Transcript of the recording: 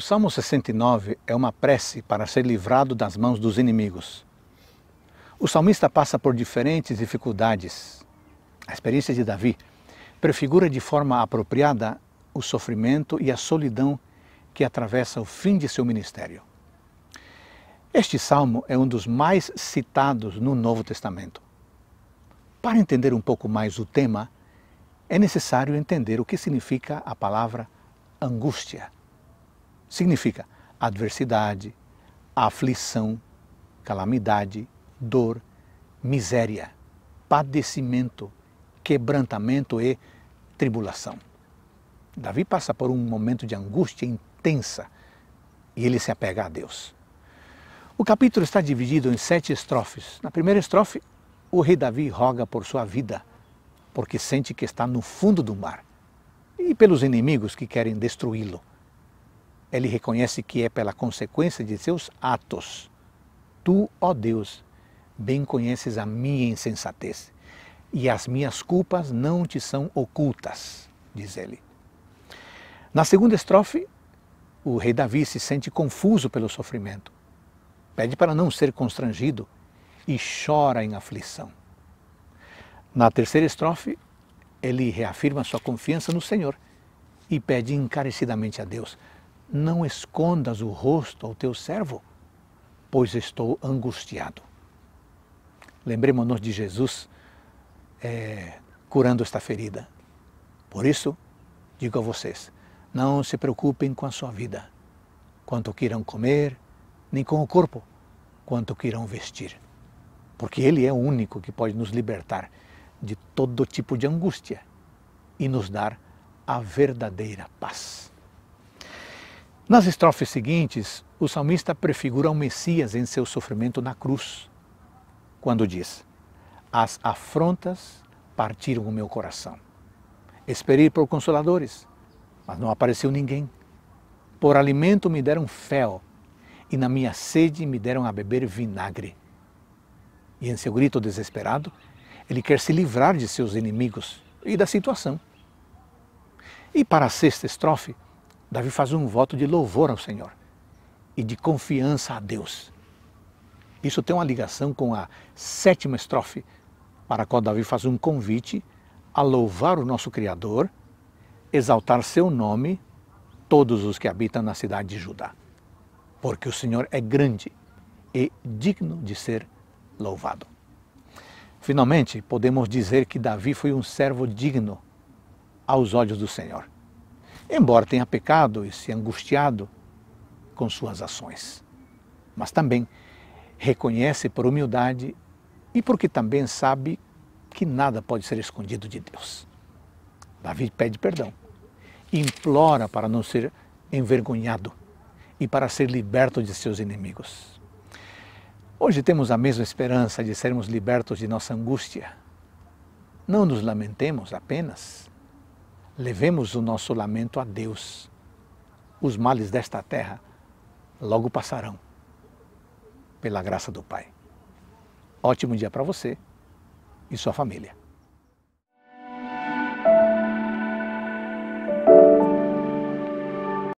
O Salmo 69 é uma prece para ser livrado das mãos dos inimigos. O salmista passa por diferentes dificuldades. A experiência de Davi prefigura de forma apropriada o sofrimento e a solidão que atravessa o fim de seu ministério. Este salmo é um dos mais citados no Novo Testamento. Para entender um pouco mais o tema, é necessário entender o que significa a palavra angústia significa adversidade, aflição, calamidade, dor, miséria, padecimento, quebrantamento e tribulação. Davi passa por um momento de angústia intensa e ele se apega a Deus. O capítulo está dividido em sete estrofes. Na primeira estrofe, o rei Davi roga por sua vida, porque sente que está no fundo do mar e pelos inimigos que querem destruí-lo. Ele reconhece que é pela consequência de seus atos. Tu, ó Deus, bem conheces a minha insensatez e as minhas culpas não te são ocultas, diz ele. Na segunda estrofe, o rei Davi se sente confuso pelo sofrimento, pede para não ser constrangido e chora em aflição. Na terceira estrofe, ele reafirma sua confiança no Senhor e pede encarecidamente a Deus: não escondas o rosto ao teu servo, pois estou angustiado. Lembremos-nos de Jesus é, curando esta ferida. Por isso, digo a vocês, não se preocupem com a sua vida, quanto que irão comer, nem com o corpo, quanto que irão vestir. Porque Ele é o único que pode nos libertar de todo tipo de angústia e nos dar a verdadeira paz. Nas estrofes seguintes, o salmista prefigura o Messias em seu sofrimento na cruz, quando diz: As afrontas partiram o meu coração. Esperei por consoladores, mas não apareceu ninguém. Por alimento me deram fel, e na minha sede me deram a beber vinagre. E em seu grito desesperado, ele quer se livrar de seus inimigos e da situação. E para a sexta estrofe, Davi faz um voto de louvor ao Senhor e de confiança a Deus. Isso tem uma ligação com a sétima estrofe, para a qual Davi faz um convite a louvar o nosso Criador, exaltar seu nome, todos os que habitam na cidade de Judá. Porque o Senhor é grande e digno de ser louvado. Finalmente, podemos dizer que Davi foi um servo digno aos olhos do Senhor embora tenha pecado e se angustiado com suas ações, mas também reconhece por humildade e porque também sabe que nada pode ser escondido de Deus. Davi pede perdão, implora para não ser envergonhado e para ser liberto de seus inimigos. Hoje temos a mesma esperança de sermos libertos de nossa angústia. Não nos lamentemos apenas, Levemos o nosso lamento a Deus. Os males desta terra logo passarão, pela graça do Pai. Ótimo dia para você e sua família.